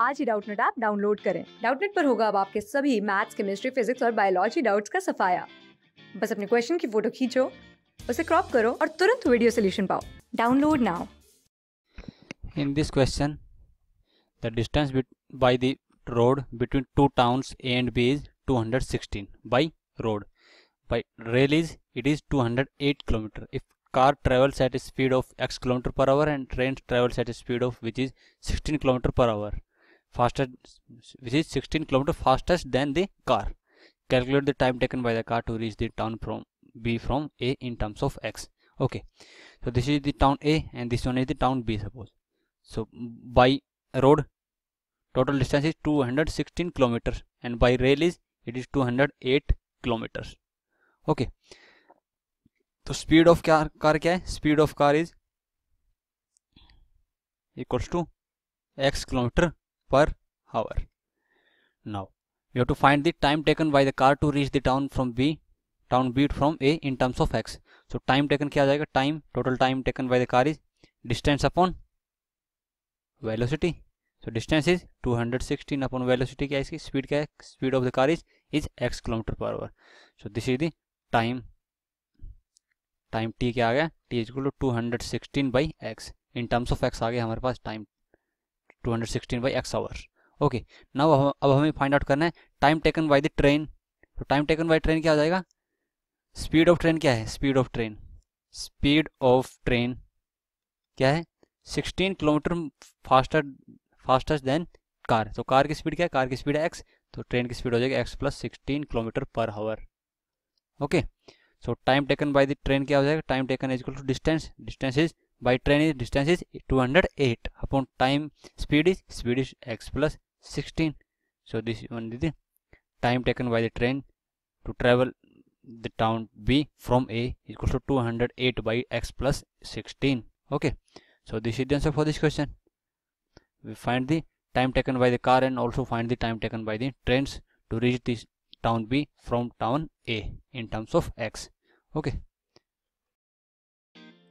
आज ही Doubtnut app download करें डाउटनेट पर होगा अब आपके सभी मैथ्स केमिस्ट्री फिजिक्स और बायोलॉजी डाउट्स का सफाया बस अपने क्वेश्चन की फोटो खींचो उसे क्रॉप करो और तुरंत वीडियो सोल्यूशन पाओ download now in this question the distance by the road between two towns A and B is 216 by road by rail is it is 208 kilometre if car travels at speed of X kilometre per hour and train travels at speed of speed is 16 kilometre per hour faster which is 16 km faster than the car calculate the time taken by the car to reach the town from b from a in terms of x okay so this is the town a and this one is the town b suppose so by road total distance is 216 kilometers and by rail is it is 208 kilometers okay तो speed of car car क्या है speed of car is equals to X kilometre per hour. Now we have to find the time taken by the car to reach the town from B, town B from A in terms of x. So time taken क्या जाएगा time total time taken by the car is distance upon velocity. So distance is 216 upon velocity क्या इसकी speed क्या है speed of the car is is x kilometer per hour. So this is the time time T क्या आ गया T is two hundred sixteen by X in terms of X आ गया हमारे पास time two hundred sixteen by X hour okay now अब हमें find out करना है time taken by the train तो टाइम टेकन बाई ट्रेन क्या हो जाएगा स्पीड ऑफ ट्रेन क्या है speed of train speed of train क्या है 16 kilometre faster fastest then car तो कार की स्पीड क्या है कार की स्पीड है एक्स तो ट्रेन की स्पीड हो जाएगी X plus sixteen kilometre per hour okay so time taken by the train क्या हो जाएगा time taken is equal to distance distance is by train is distance is two hundred eight upon time speed is speed is x plus 16 so this one is the time taken by the train to travel the town b from a equal to 208 by x plus 16 okay so this is the answer for this question we find the time taken by the car and also find the time taken by the trains to reach this town b from town a in terms of x okay